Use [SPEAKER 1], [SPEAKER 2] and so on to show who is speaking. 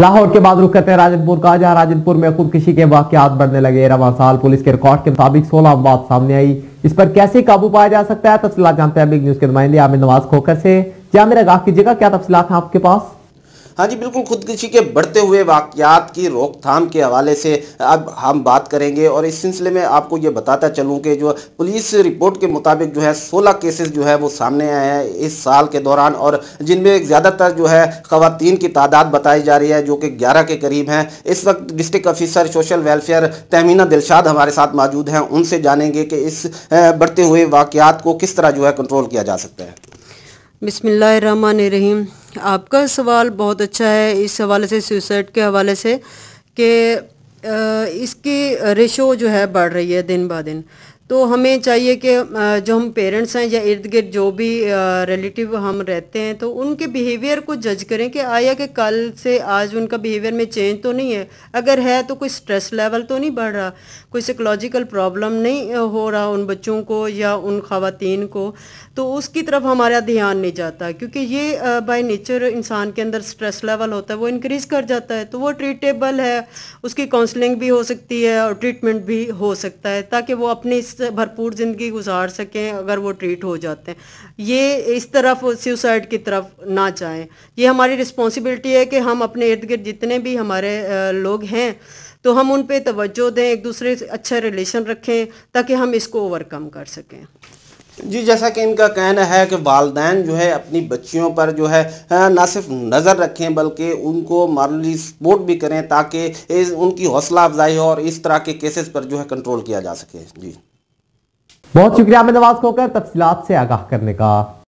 [SPEAKER 1] लाहौर के बाद रुख करते हैं राजनपुर का जहां राजनपुर में खुदकुशी के वाकत बढ़ने लगे रवा साल पुलिस के रिकॉर्ड के मुताबिक सोलह बात सामने आई इस पर कैसे काबू पाया जा सकता है तफसीत जानते हैं बिग न्यूज के नुमाइंदे आमिर नवाज खोखर से जहां मेरा गाह कीजिएगा क्या तफसीत हैं आपके पास
[SPEAKER 2] हाँ जी बिल्कुल खुदकुशी के बढ़ते हुए वाकयात की रोकथाम के हवाले से अब हम बात करेंगे और इस सिलसिले में आपको ये बताता चलूँ कि जो पुलिस रिपोर्ट के मुताबिक जो है सोलह केसेस जो है वो सामने आए हैं इस साल के दौरान और जिनमें ज़्यादातर जो है ख़ातन की तादाद बताई जा रही है जो कि ग्यारह के करीब हैं इस वक्त district officer social welfare Tahmina Dilshad हमारे साथ मौजूद हैं उनसे जानेंगे कि इस बढ़ते हुए वाकयात को किस तरह जो है कंट्रोल किया जा सकता है
[SPEAKER 3] बिसमीम आपका सवाल बहुत अच्छा है इस हवाले से सुसाइड के हवाले से कि इसकी रेशो जो है बढ़ रही है दिन ब दिन तो हमें चाहिए कि जो हम पेरेंट्स हैं या इर्द गिर्द जो भी रिलेटिव हम रहते हैं तो उनके बिहेवियर को जज करें कि आया कि कल से आज उनका बिहेवियर में चेंज तो नहीं है अगर है तो कोई स्ट्रेस लेवल तो नहीं बढ़ रहा कोई साइकोलॉजिकल प्रॉब्लम नहीं हो रहा उन बच्चों को या उन खातन को तो उसकी तरफ हमारा ध्यान नहीं जाता क्योंकि ये बाई नेचर इंसान के अंदर स्ट्रेस लेवल होता है वो इंक्रीज़ कर जाता है तो वो ट्रीटेबल है उसकी काउंसलिंग भी हो सकती है और ट्रीटमेंट भी हो सकता है ताकि वो अपने भरपूर ज़िंदगी गुजार सकें अगर वो ट्रीट हो जाते हैं ये इस तरफ सुसाइड की तरफ ना जाएं ये हमारी रिस्पॉन्सिबिलिटी है कि हम अपने इर्द गिर्द जितने भी हमारे लोग हैं तो हम उन पर तोज्जो दें एक दूसरे से अच्छा रिलेशन रखें ताकि हम इसको ओवरकम कर सकें
[SPEAKER 2] जी जैसा कि इनका कहना है कि वालदे जो है अपनी बच्चियों पर जो है ना सिर्फ नज़र रखें बल्कि उनको मारली सपोर्ट भी करें ताकि उनकी हौसला अफजाई हो और इस तरह के केसेस पर जो है कंट्रोल किया जा सके जी
[SPEAKER 1] बहुत शुक्रिया अहमद नवाज को तफसीत से आगाह करने का